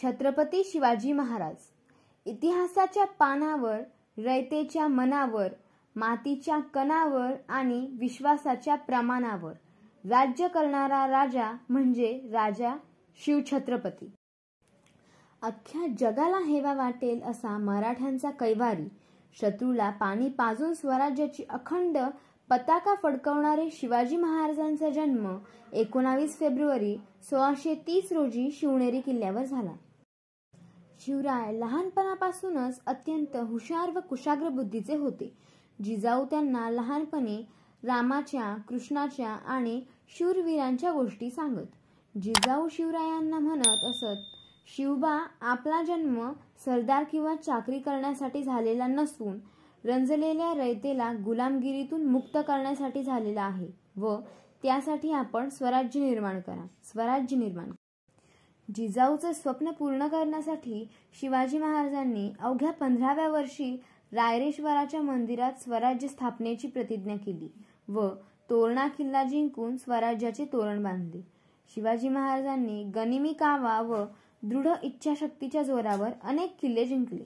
छत्रपती शिवाजी महाराज इतिहासाच्या पानावर रयतेच्या मनावर मातीच्या कणावर आणि विश्वासाच्या प्रमाणावर राज्य करणारा राजा म्हणजे राजा शिवछत्रपती अख्ख्या जगाला हेवा वाटेल असा मराठ्यांचा कैवारी शत्रूला पाणी पाजून स्वराज्याची अखंड पताका फडकवणारे शिवाजी महाराजांचा जन्म एकोणावीस फेब्रुवारी सोळाशे तीस रोजी शिवनेरी किल्ल्यावर झाला शिवराय लहानपणापासूनच अत्यंत हुशार व कुशाग्र बुद्धीचे होते जिजाऊ त्यांना लहानपणी रामाच्या कृष्णाच्या आणि शूरवीरांच्या गोष्टी सांगत जिजाऊ शिवरायांना म्हणत असत शिवबा आपला जन्म सरदार किंवा चाकरी करण्यासाठी झालेला नसून रंजलेल्या रयतेला गुलामगिरीतून मुक्त करण्यासाठी झालेला आहे व त्यासाठी आपण स्वराज्य निर्माण करा स्वराज्य निर्माण जिजाऊचे स्वप्न पूर्ण करण्यासाठी शिवाजी महाराजांनी अवघ्या पंधराव्या वर्षी रायरेश्वराच्या मंदिरात स्वराज्य स्थापनेची प्रतिज्ञा केली व तोरणा किल्ला जिंकून स्वराज्याचे तोरण बांधले शिवाजी महाराजांनी गनिमी कावा व दृढ इच्छाशक्तीच्या जोरावर अनेक किल्ले जिंकले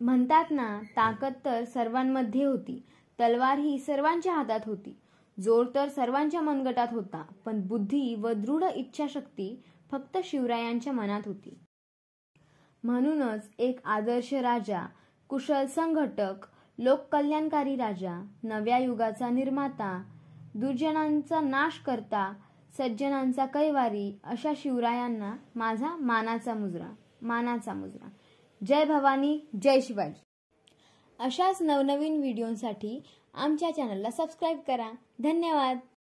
म्हणतात ना ताकद तर सर्वांमध्ये होती तलवार ही सर्वांच्या हातात होती जोर तर सर्वांच्या मनगटात होता पण बुद्धी व दृढ इच्छाशक्ती फक्त शिवरायांच्या मनात होती म्हणूनच एक आदर्श राजा कुशल संघटक लोककल्याणकारी राजा नव्या युगाचा निर्माता दुर्जनांचा नाश करता सज्जनांचा कैवारी अशा शिवरायांना माझा मानाचा मुजरा मानाचा मुजरा जय भवानी जय शिवाजी अशाच नवनवीन व्हिडिओंसाठी आमच्या चॅनलला सबस्क्राईब करा धन्यवाद